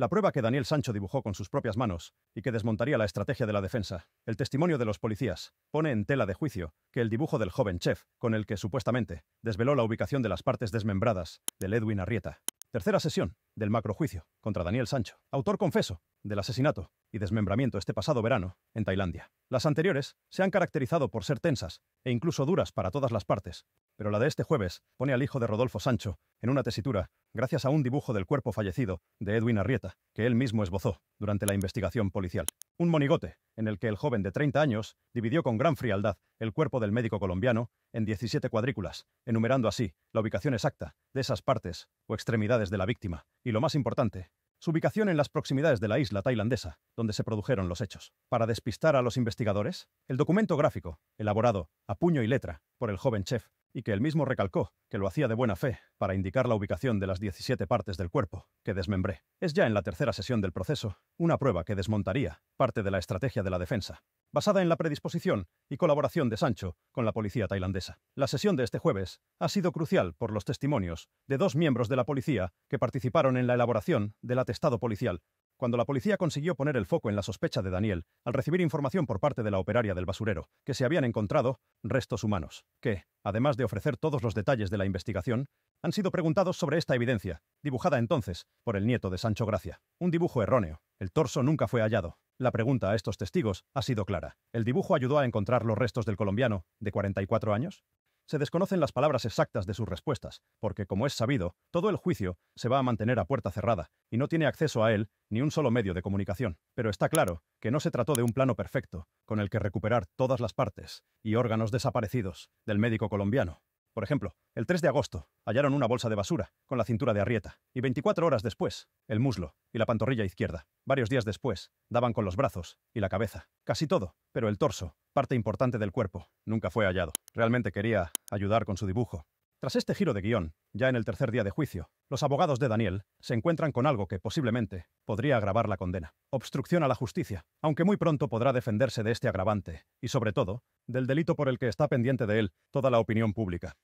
La prueba que Daniel Sancho dibujó con sus propias manos y que desmontaría la estrategia de la defensa, el testimonio de los policías, pone en tela de juicio que el dibujo del joven chef, con el que supuestamente desveló la ubicación de las partes desmembradas de Edwin Arrieta. Tercera sesión del macrojuicio contra Daniel Sancho, autor confeso del asesinato y desmembramiento este pasado verano en Tailandia. Las anteriores se han caracterizado por ser tensas e incluso duras para todas las partes, pero la de este jueves pone al hijo de Rodolfo Sancho en una tesitura gracias a un dibujo del cuerpo fallecido de Edwin Arrieta, que él mismo esbozó durante la investigación policial. Un monigote, en el que el joven de 30 años dividió con gran frialdad el cuerpo del médico colombiano en 17 cuadrículas, enumerando así la ubicación exacta de esas partes o extremidades de la víctima, y lo más importante, su ubicación en las proximidades de la isla tailandesa, donde se produjeron los hechos. Para despistar a los investigadores, el documento gráfico, elaborado a puño y letra por el joven chef y que él mismo recalcó que lo hacía de buena fe para indicar la ubicación de las 17 partes del cuerpo que desmembré. Es ya en la tercera sesión del proceso una prueba que desmontaría parte de la estrategia de la defensa, basada en la predisposición y colaboración de Sancho con la policía tailandesa. La sesión de este jueves ha sido crucial por los testimonios de dos miembros de la policía que participaron en la elaboración del atestado policial cuando la policía consiguió poner el foco en la sospecha de Daniel al recibir información por parte de la operaria del basurero, que se habían encontrado restos humanos, que, además de ofrecer todos los detalles de la investigación, han sido preguntados sobre esta evidencia, dibujada entonces por el nieto de Sancho Gracia. Un dibujo erróneo. El torso nunca fue hallado. La pregunta a estos testigos ha sido clara. ¿El dibujo ayudó a encontrar los restos del colombiano, de 44 años? Se desconocen las palabras exactas de sus respuestas, porque, como es sabido, todo el juicio se va a mantener a puerta cerrada, y no tiene acceso a él ni un solo medio de comunicación, pero está claro que no se trató de un plano perfecto, con el que recuperar todas las partes y órganos desaparecidos del médico colombiano. Por ejemplo, el 3 de agosto hallaron una bolsa de basura con la cintura de Arrieta, y 24 horas después, el muslo y la pantorrilla izquierda. Varios días después, daban con los brazos y la cabeza. Casi todo, pero el torso, parte importante del cuerpo, nunca fue hallado. Realmente quería ayudar con su dibujo, tras este giro de guión, ya en el tercer día de juicio, los abogados de Daniel se encuentran con algo que posiblemente podría agravar la condena. Obstrucción a la justicia, aunque muy pronto podrá defenderse de este agravante y, sobre todo, del delito por el que está pendiente de él toda la opinión pública.